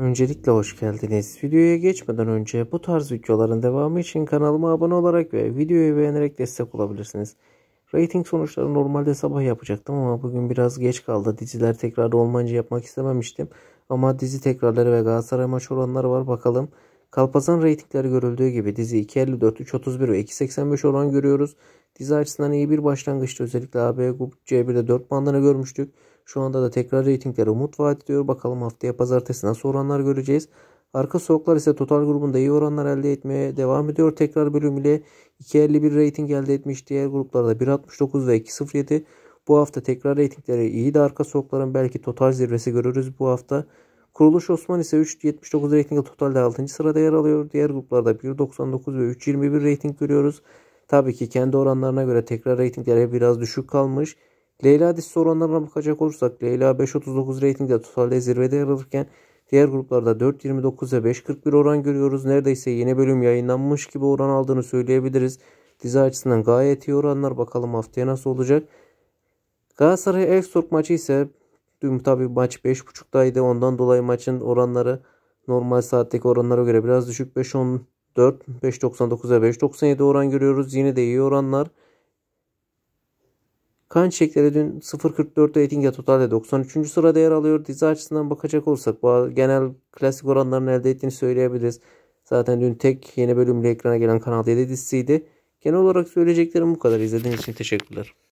Öncelikle hoş geldiniz. Videoya geçmeden önce bu tarz videoların devamı için kanalıma abone olarak ve videoyu beğenerek destek olabilirsiniz. Rating sonuçları normalde sabah yapacaktım ama bugün biraz geç kaldı. Diziler tekrar olmayınca yapmak istememiştim. Ama dizi tekrarları ve Galatasaray maç oranları var bakalım. Kalpazan reytingleri görüldüğü gibi dizi 2.54, 3.31 ve 2.85 oran görüyoruz. Dizi açısından iyi bir başlangıçtı. Özellikle AB Grup C1'de 4 bandını görmüştük. Şu anda da tekrar reytingleri umut vaat ediyor. Bakalım haftaya pazartesi nasıl oranlar göreceğiz. Arka Soğuklar ise total grubunda iyi oranlar elde etmeye devam ediyor. Tekrar bölüm ile 2.51 reyting elde etmiş. Diğer gruplarda 1.69 ve 2.07. Bu hafta tekrar reytingleri iyi de arka soğukların belki total zirvesi görürüz bu hafta. Kuruluş Osman ise 3.79 reytingle totalde 6. sırada yer alıyor. Diğer gruplarda 1.99 ve 3.21 reyting görüyoruz. Tabii ki kendi oranlarına göre tekrar reytingleri biraz düşük kalmış. Leyla dizisi oranlarına bakacak olursak Leyla 5.39 reytingde totalde zirvede yer alırken diğer gruplarda 4.29 ve 5.41 oran görüyoruz. Neredeyse yeni bölüm yayınlanmış gibi oran aldığını söyleyebiliriz. Dizi açısından gayet iyi oranlar. Bakalım haftaya nasıl olacak. Galatasaray Elfsborg maçı ise Dün tabi maç 5.30'daydı. Ondan dolayı maçın oranları normal saatteki oranlara göre biraz düşük. 5.14, 5.99 ve 5.97 oran görüyoruz. Yine de iyi oranlar. Kan çiçekleri dün 0.44'te etinga totalde 93. sırada yer alıyor. Dizi açısından bakacak olursak bu genel klasik oranlarını elde ettiğini söyleyebiliriz. Zaten dün tek yeni bölümle ekrana gelen Kanal 7 dizisiydi. Genel olarak söyleyeceklerim bu kadar. İzlediğiniz için teşekkürler.